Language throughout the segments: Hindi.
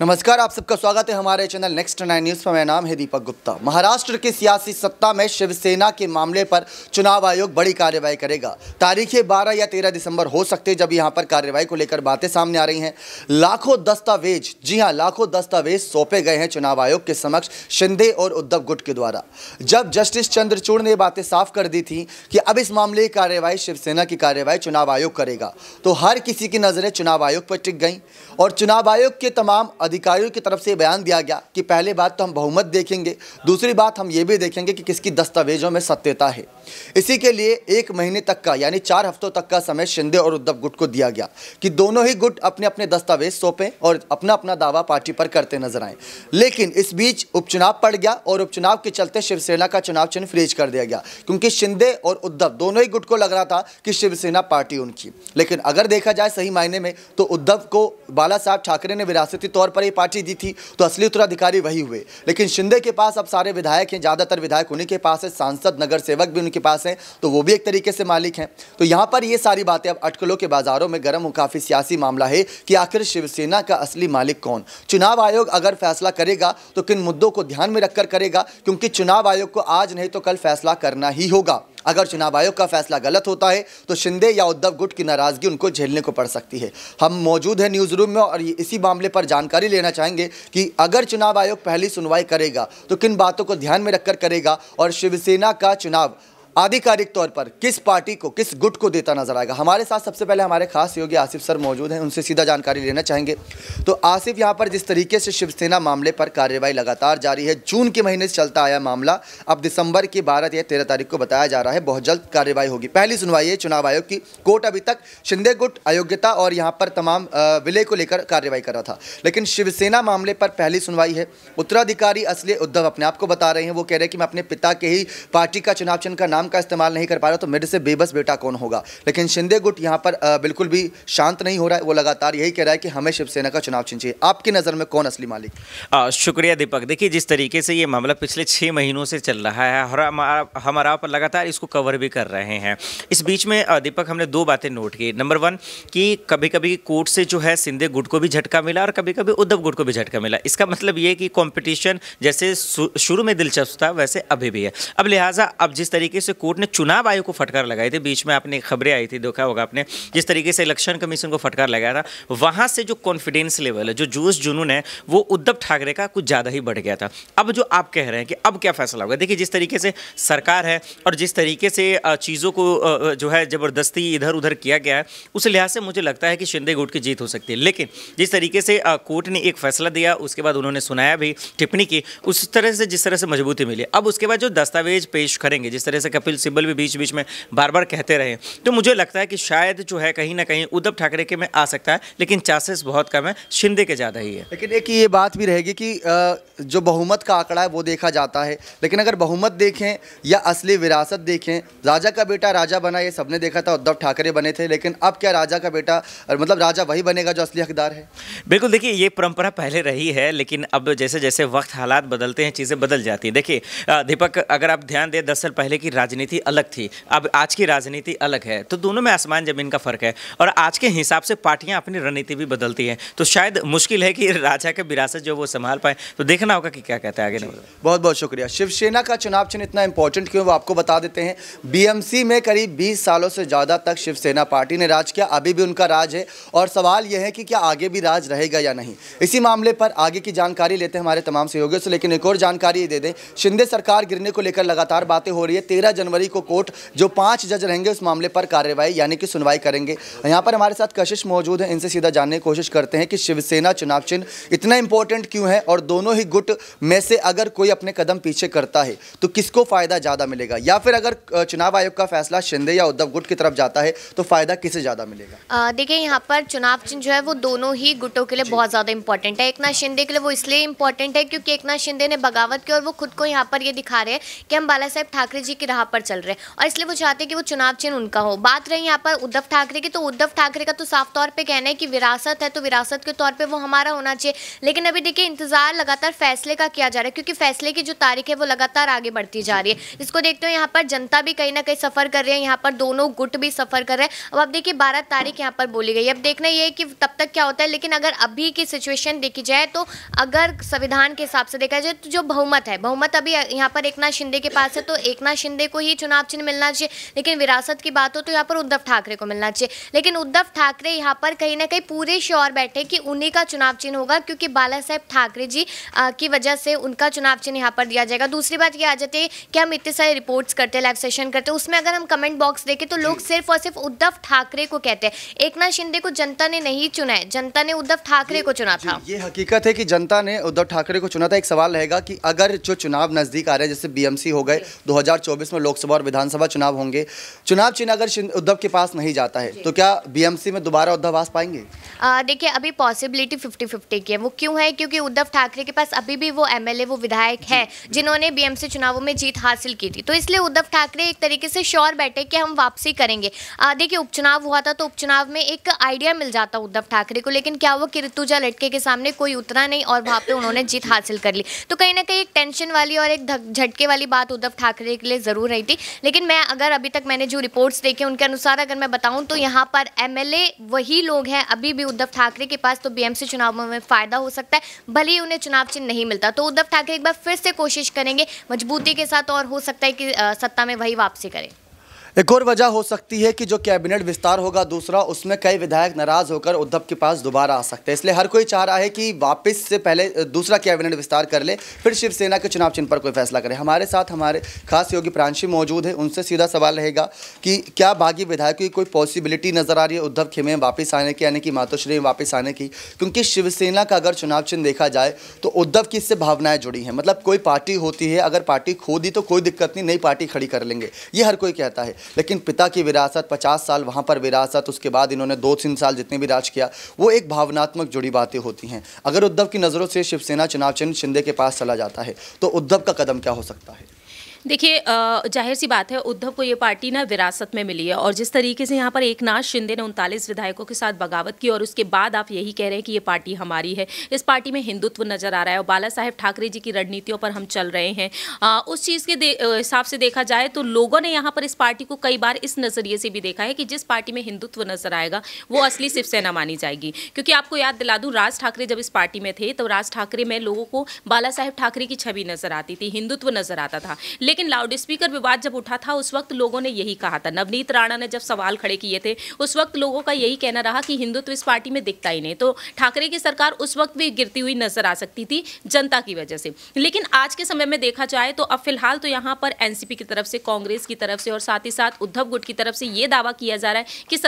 नमस्कार आप सबका स्वागत है हमारे चैनल नेक्स्ट नाइन न्यूज़ पर मेरा नाम है दीपक गुप्ता महाराष्ट्र की सियासी सत्ता में शिवसेना के मामले पर चुनाव आयोग बड़ी कार्यवाही करेगा तारीखें 12 या 13 दिसंबर हो सकते जब यहां पर कार्यवाही को लेकर बातें सामने आ रही हैं लाखों दस्तावेज जी हां लाखों दस्तावेज सौंपे गए हैं चुनाव आयोग के समक्ष शिंदे और उद्धव गुट के द्वारा जब जस्टिस चंद्रचूड़ ने बातें साफ कर दी थी कि अब इस मामले की कार्यवाही शिवसेना की कार्यवाही चुनाव आयोग करेगा तो हर किसी की नज़रें चुनाव आयोग पर टिक गई और चुनाव आयोग के तमाम अधिकारियों की तरफ से बयान दिया गया कि पहले बात तो हम बहुमत देखेंगे दूसरी बात हम ये भी देखेंगे कि किसकी दस्तावेजों में सत्यता है इसी के लिए एक महीने तक का यानी चार हफ्तों तक का समय शिंदे और उद्धव गुट को दिया गया कि दोनों ही गुट अपने अपने दस्तावेज सौंपें और अपना अपना दावा पार्टी पर करते नजर आए लेकिन इस बीच उपचुनाव पड़ गया और उपचुनाव के चलते शिवसेना का चुनाव चिन्ह फ्रीज कर दिया गया क्योंकि शिंदे और उद्धव दोनों ही गुट को लग रहा था कि शिवसेना पार्टी उनकी लेकिन अगर देखा जाए सही मायने में तो उद्धव को बाला साहब ठाकरे ने विरासती तौर पर पर ये पार्टी दी थी तो असली उत्तराधिकारी वही हुए लेकिन शिंदे के पास अब सारे विधायक हैं ज़्यादातर विधायक उन्हीं के पास है सांसद नगर सेवक भी उनके पास हैं तो वो भी एक तरीके से मालिक हैं तो यहाँ पर ये सारी बातें अब अटकलों के बाज़ारों में गर्म काफ़ी सियासी मामला है कि आखिर शिवसेना का असली मालिक कौन चुनाव आयोग अगर फैसला करेगा तो किन मुद्दों को ध्यान में रखकर करेगा क्योंकि चुनाव आयोग को आज नहीं तो कल फैसला करना ही होगा अगर चुनाव आयोग का फैसला गलत होता है तो शिंदे या उद्धव गुट की नाराज़गी उनको झेलने को पड़ सकती है हम मौजूद हैं न्यूज़ रूम में और इसी मामले पर जानकारी लेना चाहेंगे कि अगर चुनाव आयोग पहली सुनवाई करेगा तो किन बातों को ध्यान में रखकर करेगा और शिवसेना का चुनाव आधिकारिक तौर पर किस पार्टी को किस गुट को देता नजर आएगा हमारे साथ सबसे पहले हमारे खास योगी आसिफ सर मौजूद हैं उनसे सीधा जानकारी लेना चाहेंगे तो आसिफ यहां पर जिस तरीके से शिवसेना मामले पर कार्रवाई लगातार जारी है जून के महीने से चलता आया मामला अब दिसंबर की बारह या तेरह तारीख को बताया जा रहा है बहुत जल्द कार्रवाई होगी पहली सुनवाई है चुनाव आयोग की कोर्ट अभी तक शिंदे गुट अयोग्यता और यहाँ पर तमाम विलय को लेकर कार्रवाई कर रहा था लेकिन शिवसेना मामले पर पहली सुनवाई है उत्तराधिकारी असले उद्धव अपने आप को बता रहे हैं वो कह रहे हैं कि मैं अपने पिता के ही पार्टी का चुनाव चिन्ह का नाम नाम का इस्तेमाल नहीं कर पा रहा तो मेरे से बेबस बेटा कौन होगा लेकिन शिंदे गुट यहाँ पर बिल्कुल भी शांत नहीं हो रहा है वो लगातार यही कह रहा है कि हमें शिवसेना का चुनाव चाहिए आपकी नज़र में कौन असली मालिक शुक्रिया दीपक देखिए जिस तरीके से ये मामला पिछले छः महीनों से चल रहा है और हम आप लगातार इसको कवर भी कर रहे हैं इस बीच में दीपक हमने दो बातें नोट की नंबर वन कि कभी कभी कोर्ट से जो है सिंधे गुट को भी झटका मिला और कभी कभी उद्धव गुट को भी झटका मिला इसका मतलब ये कि कंपटीशन जैसे शुरू में दिलचस्प था वैसे अभी भी है अब लिहाजा अब जिस तरीके से से कोर्ट ने चुनाव आयोग को फटकार लगाई थी बीच में आपने खबरें आई थी देखा होगा आपने जिस तरीके से इलेक्शन कमीशन को फटकार लगाया था वहां से जो कॉन्फिडेंस लेवल है जो जोश जुनून है वो उद्धव ठाकरे का कुछ ज़्यादा ही बढ़ गया था अब जो आप कह रहे हैं कि अब क्या फैसला होगा देखिए जिस तरीके से सरकार है और जिस तरीके से चीज़ों को जो है ज़बरदस्ती इधर उधर किया गया है उस लिहाज से मुझे लगता है कि शिंदे गुट की जीत हो सकती है लेकिन जिस तरीके से कोर्ट ने एक फैसला दिया उसके बाद उन्होंने सुनाया भी टिप्पणी की उस तरह से जिस तरह से मजबूती मिली अब उसके बाद जो दस्तावेज पेश करेंगे जिस तरह से कपिल सिब्बल भी बीच बीच में बार बार कहते रहे तो मुझे लगता है कि शायद जो है कहीं ना कहीं उद्धव ठाकरे के में आ सकता है लेकिन चांसेस बहुत कम है शिंदे के ज़्यादा ही है लेकिन एक ये बात भी रहेगी कि जो बहुमत का आंकड़ा है वो देखा जाता है लेकिन अगर बहुमत देखें या असली विरासत देखें राजा का बेटा राजा बना ये सबने देखा था उद्धव ठाकरे बने थे लेकिन अब क्या राजा का बेटा मतलब राजा वही बनेगा जो असली हकदार है बिल्कुल देखिए ये परंपरा पहले रही है लेकिन अब जैसे जैसे वक्त हालात बदलते हैं चीज़ें बदल जाती हैं देखिए दीपक अगर आप ध्यान दें दस साल पहले की राजनीति अलग थी अब आज की राजनीति अलग है तो दोनों में आसमान ज़मीन का फ़र्क है और आज के हिसाब से पार्टियां अपनी रणनीति भी बदलती हैं तो शायद मुश्किल है कि राजा के विरासत जो वो संभाल पाए तो देखना होगा कि क्या कहते हैं आगे बहुत बहुत शुक्रिया शिवसेना का चुनाव चिन्ह इतना इंपॉर्टेंट क्यों वो आपको बता देते हैं बी में करीब बीस सालों से ज़्यादा तक शिवसेना पार्टी ने राज किया अभी भी उनका राज है और सवाल यह है कि क्या आगे भी राज रहेगा या नहीं इसी मामले पर आगे की जानकारी लेते हैं हमारे तमाम सहयोगियों से लेकिन एक और जानकारी दे दें शिंदे सरकार गिरने को लेकर लगातार बातें हो रही है तेरह जनवरी को कोर्ट जो पांच जज रहेंगे उस मामले पर कार्रवाई यानी कि सुनवाई करेंगे यहाँ पर हमारे साथ कशिश मौजूद है इनसे सीधा जानने की कोशिश करते हैं कि शिवसेना चुनाव चिन्ह इतना इंपॉर्टेंट क्यों है और दोनों ही गुट में से अगर कोई अपने कदम पीछे करता है तो किसको फ़ायदा ज़्यादा मिलेगा या फिर अगर चुनाव आयोग का फैसला शिंदे या उद्धव गुट की तरफ जाता है तो फ़ायदा किसे ज़्यादा मिलेगा देखिए यहाँ पर चुनाव चिन्ह जो है वो दोनों ही गुटों के लिए बहुत ज़्यादा इंपॉर्टेंट है एक शिंदे के लिए वो इसलिए इंपॉर्टेंट है क्योंकि एक शिंदे ने बगावत की और वो खुद को यहाँ पर ये दिखा रहे हैं कि हम बाला साहेब ठाकरे जी की राह यहाँ पर चल रहे हैं और इसलिए वो चाहते हैं कि वो चुनाव चिन्ह उनका हो बात रही यहाँ पर उद्धव ठाकरे की तो उद्धव ठाकरे का तो साफ तौर पर कहना है कि विरासत है तो विरासत के तौर पर वो हमारा होना चाहिए लेकिन अभी देखिए इंतजार लगातार फैसले का किया जा रहा है क्योंकि फैसले की जो तारीख है वो लगातार आगे बढ़ती जा रही है इसको देखते हो यहाँ पर जनता भी कहीं ना कहीं सफर कर रही है यहाँ पर दोनों गुट भी सफर कर रहे हैं अब आप देखिए बारह तारीख यहाँ पर बोली गई अब देखना यह है कि तब तक क्या होता है लेकिन अगर अभी की सिचुएशन देखी जाए तो अगर संविधान के हिसाब से देखा जाए तो जो बहुमत है बहुमत अभी यहाँ पर एक शिंदे के पास है तो एक शिंदे को को ही चुनाव चिन्ह मिलना चाहिए लेकिन विरासत की बात हो तो यहाँ पर उद्धव ठाकरे को मिलना चाहिए लेकिन उद्धव ठाकरे यहाँ पर कहीं ना कहीं पूरे श्योर बैठे कि उन्हीं का चुनाव चिन्ह होगा क्योंकि बाला साहेब ठाकरे जी की वजह से उनका चुनाव चिन्ह यहाँ पर दिया जाएगा दूसरी बात ये आ जाती है कि हम इतने सारे रिपोर्ट्स करते हैं लाइव सेशन करते हैं उसमें अगर हम कमेंट बॉक्स देखें तो लोग सिर्फ और सिर्फ उद्धव ठाकरे को कहते हैं एक शिंदे को जनता ने नहीं चुना है जनता ने उद्धव ठाकरे को चुना था ये हकीकत है कि जनता ने उद्धव ठाकरे को चुना था एक सवाल रहेगा कि अगर जो चुनाव नजदीक आ रहे हैं जैसे बीएमसी हो गए 2024 में लोकसभा और विधानसभा चुनाव होंगे चुनाव चिन्ह अगर उद्धव के पास नहीं जाता है तो क्या बीएमसी में दोबारा उद्धव आस पाएंगे देखिए अभी पॉसिबिलिटी फिफ्टी फिफ्टी की है वो क्यों है क्योंकि उद्धव ठाकरे के पास अभी भी वो एम वो विधायक है जिन्होंने बीएमसी चुनावों में जीत हासिल की थी तो इसलिए उद्धव ठाकरे एक तरीके से श्योर बैठे कि हम वापसी करेंगे देखिए उपचुनाव हुआ था तो उपचुनाव में एक आइडिया मिल जाता उद्धव ठाकरे को लेकिन क्या वो किरतुजा लटके के सामने कोई उतरा नहीं और वहाँ पे उन्होंने जीत हासिल कर ली तो कहीं ना कहीं एक टेंशन वाली और एक झटके वाली बात उद्धव ठाकरे के लिए जरूर है रही थी लेकिन मैं अगर अभी तक मैंने जो रिपोर्ट्स देखे उनके अनुसार अगर मैं बताऊं तो यहाँ पर एमएलए वही लोग हैं अभी भी उद्धव ठाकरे के पास तो बीएमसी चुनाव में फ़ायदा हो सकता है भले ही उन्हें चुनाव चिन्ह नहीं मिलता तो उद्धव ठाकरे एक बार फिर से कोशिश करेंगे मजबूती के साथ और हो सकता है कि सत्ता में वही वापसी करें एक और वजह हो सकती है कि जो कैबिनेट विस्तार होगा दूसरा उसमें कई विधायक नाराज होकर उद्धव के पास दोबारा आ सकते हैं इसलिए हर कोई चाह रहा है कि वापस से पहले दूसरा कैबिनेट विस्तार कर ले फिर शिवसेना के चुनाव चिन्ह पर कोई फैसला करे हमारे साथ हमारे खास योगी प्रांशी मौजूद है उनसे सीधा सवाल रहेगा कि क्या बागी विधायकों की कोई पॉसिबिलिटी नज़र आ रही है उद्धव खेमे वापस आने की यानी कि मातोश्री में वापस आने की क्योंकि शिवसेना का अगर चुनाव चिन्ह देखा जाए तो उद्धव की इससे भावनाएं जुड़ी हैं मतलब कोई पार्टी होती है अगर पार्टी खो दी तो कोई दिक्कत नहीं नई पार्टी खड़ी कर लेंगे ये हर कोई कहता है लेकिन पिता की विरासत पचास साल वहाँ पर विरासत उसके बाद इन्होंने दो तीन साल जितने भी राज किया वो एक भावनात्मक जुड़ी बातें होती हैं अगर उद्धव की नज़रों से शिवसेना चुनाव चिन्ह शिंदे के पास चला जाता है तो उद्धव का कदम क्या हो सकता है देखिए जाहिर सी बात है उद्धव को ये पार्टी ना विरासत में मिली है और जिस तरीके से यहाँ पर एक नाथ शिंदे ने उनतालीस विधायकों के साथ बगावत की और उसके बाद आप यही कह रहे हैं कि ये पार्टी हमारी है इस पार्टी में हिंदुत्व नज़र आ रहा है और बाला साहेब ठाकरे जी की रणनीतियों पर हम चल रहे हैं उस चीज़ के हिसाब से देखा जाए तो लोगों ने यहाँ पर इस पार्टी को कई बार इस नज़रिए से भी देखा है कि जिस पार्टी में हिंदुत्व नज़र आएगा वो असली शिवसेना मानी जाएगी क्योंकि आपको याद दिला दूँ राज ठाकरे जब इस पार्टी में थे तो राज ठाकरे में लोगों को बाला साहेब ठाकरे की छवि नज़र आती थी हिंदुत्व नज़र आता था लेकिन लेकिन लाउड स्पीकर विवाद जब उठा था उस वक्त लोगों ने यही कहा था नवनीत राणा ने जब सवाल खड़े किए थे उस वक्त लोगों का यही कहना रहा कि हिंदुत्व इस पार्टी में दिखता ही नहीं तो ठाकरे की सरकार उस वक्त भी गिरती हुई नजर आ सकती थी जनता की वजह से लेकिन आज के समय में देखा जाए तो अब फिलहाल तो यहाँ पर एनसीपी की तरफ से कांग्रेस की तरफ से और साथ ही साथ उद्धव गुट की तरफ से ये दावा किया जा रहा है कि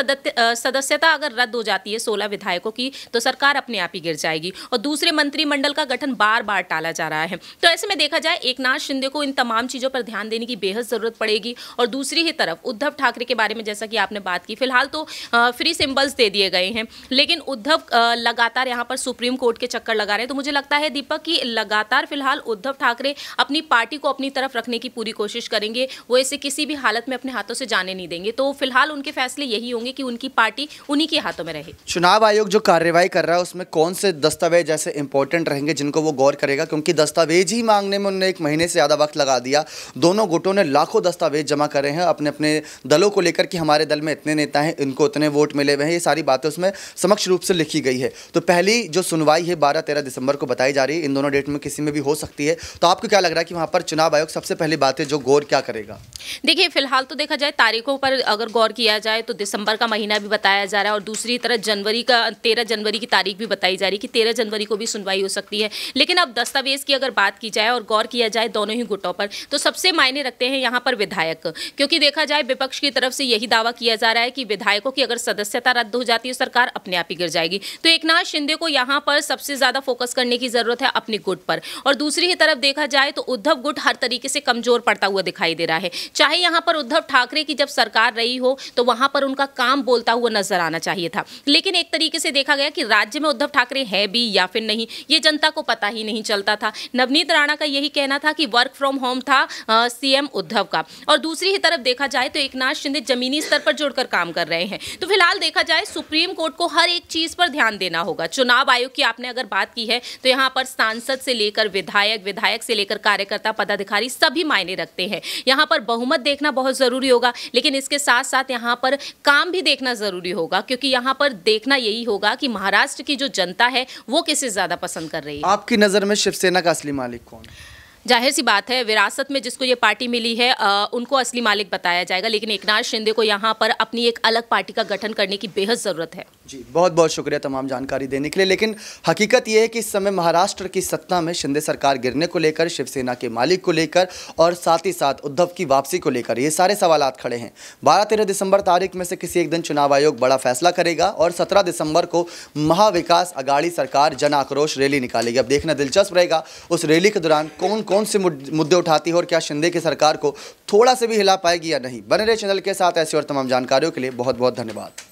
सदस्यता अगर रद्द हो जाती है सोलह विधायकों की तो सरकार अपने आप ही गिर जाएगी और दूसरे मंत्रिमंडल का गठन बार बार टाला जा रहा है तो ऐसे में देखा जाए एक शिंदे को इन तमाम चीजों चीज़ों पर ध्यान देने की बेहद ज़रूरत पड़ेगी और दूसरी ही तरफ उद्धव ठाकरे के बारे में जैसा कि आपने बात की फिलहाल तो फ्री सिंबल्स दे दिए गए हैं लेकिन उद्धव लगातार यहाँ पर सुप्रीम कोर्ट के चक्कर लगा रहे हैं तो मुझे लगता है दीपक कि लगातार फिलहाल उद्धव ठाकरे अपनी पार्टी को अपनी तरफ रखने की पूरी कोशिश करेंगे वो इसे किसी भी हालत में अपने हाथों से जाने नहीं देंगे तो फिलहाल उनके फैसले यही होंगे कि उनकी पार्टी उन्हीं के हाथों में रहे चुनाव आयोग जो कार्यवाही कर रहा है उसमें कौन से दस्तावेज ऐसे इंपॉर्टेंट रहेंगे जिनको वो गौर करेगा क्योंकि दस्तावेज ही मांगने में उन्होंने एक महीने से ज़्यादा वक्त लगा दिया दोनों गुटों ने लाखों दस्तावेज जमा करे हैं अपने अपने दलों को लेकर कि हमारे दल में इतने नेता हैं इनको इतने वोट मिले हुए हैं ये सारी बातें उसमें समक्ष रूप से लिखी गई है तो पहली जो सुनवाई है बारह तेरह दिसंबर को बताई जा रही है इन दोनों डेट में किसी में भी हो सकती है तो आपको क्या लग रहा है कि वहाँ पर चुनाव आयोग सबसे पहली बात जो गौर क्या करेगा देखिए फिलहाल तो देखा जाए तारीखों पर अगर गौर किया जाए तो दिसंबर का महीना भी बताया जा रहा है और दूसरी तरफ जनवरी का तेरह जनवरी की तारीख भी बताई जा रही है कि तेरह जनवरी को भी सुनवाई हो सकती है लेकिन अब दस्तावेज की अगर बात की जाए और गौर किया जाए दोनों ही गुटों पर तो सब सबसे मायने रखते हैं यहाँ पर विधायक क्योंकि देखा जाए विपक्ष की तरफ से यही दावा किया जा रहा है कि विधायकों की अगर सदस्यता रद्द हो जाती है सरकार अपने आप ही गिर जाएगी तो एक शिंदे को यहाँ पर सबसे ज़्यादा फोकस करने की ज़रूरत है अपने गुट पर और दूसरी ही तरफ देखा जाए तो उद्धव गुट हर तरीके से कमज़ोर पड़ता हुआ दिखाई दे रहा है चाहे यहाँ पर उद्धव ठाकरे की जब सरकार रही हो तो वहाँ पर उनका काम बोलता हुआ नजर आना चाहिए था लेकिन एक तरीके से देखा गया कि राज्य में उद्धव ठाकरे है भी या फिर नहीं ये जनता को पता ही नहीं चलता था नवनीत राणा का यही कहना था कि वर्क फ्रॉम होम था सीएम उद्धव का और दूसरी ही तरफ देखा जाए तो एक शिंदे जमीनी स्तर पर जुड़कर काम कर रहे हैं तो फिलहाल देखा जाए सुप्रीम कोर्ट को हर एक चीज पर ध्यान देना होगा चुनाव आयोग की आपने अगर बात की है तो यहाँ पर सांसद से लेकर विधायक विधायक से लेकर कार्यकर्ता पदाधिकारी सभी मायने रखते हैं यहाँ पर बहुमत देखना बहुत जरूरी होगा लेकिन इसके साथ साथ यहाँ पर काम भी देखना जरूरी होगा क्योंकि यहाँ पर देखना यही होगा कि महाराष्ट्र की जो जनता है वो किसे ज्यादा पसंद कर रही है आपकी नजर में शिवसेना का असली मालिक कौन है जाहिर सी बात है विरासत में जिसको ये पार्टी मिली है आ, उनको असली मालिक बताया जाएगा लेकिन एकनाथ शिंदे को यहाँ पर अपनी एक अलग पार्टी का गठन करने की बेहद ज़रूरत है जी बहुत बहुत शुक्रिया तमाम जानकारी देने के लिए लेकिन हकीकत यह है कि इस समय महाराष्ट्र की सत्ता में शिंदे सरकार गिरने को लेकर शिवसेना के मालिक को लेकर और साथ ही साथ उद्धव की वापसी को लेकर ये सारे सवाल खड़े हैं बारह तेरह दिसंबर तारीख में से किसी एक दिन चुनाव आयोग बड़ा फैसला करेगा और सत्रह दिसंबर को महाविकास अगाड़ी सरकार जन आक्रोश रैली निकालेगी अब देखना दिलचस्प रहेगा उस रैली के दौरान कौन कौन से मुद्दे उठाती है और क्या शिंदे की सरकार को थोड़ा से भी हिला पाएगी या नहीं बने रहे चैनल के साथ ऐसी और तमाम जानकारियों के लिए बहुत बहुत धन्यवाद